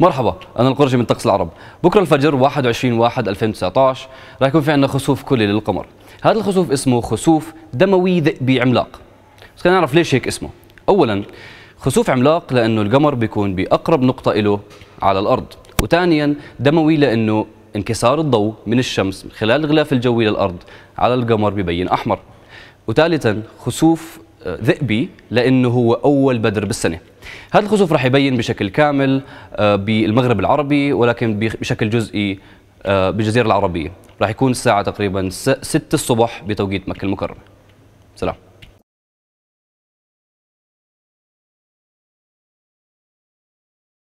مرحبا انا القرشي من طقس العرب بكره الفجر 21 1 2019 راح يكون في عندنا خسوف كلي للقمر هذا الخسوف اسمه خسوف دموي ذئبي عملاق بس خلينا نعرف ليش هيك اسمه اولا خسوف عملاق لانه القمر بيكون باقرب نقطه له على الارض وثانيا دموي لانه انكسار الضوء من الشمس خلال الغلاف الجوي للارض على القمر ببين احمر وثالثا خسوف ذئبي لانه هو اول بدر بالسنه هذا الخسوف راح يبين بشكل كامل آه، بالمغرب العربي ولكن بشكل جزئي آه، بالجزيره العربيه راح يكون الساعه تقريبا 6 الصبح بتوقيت مكه المكرمه سلام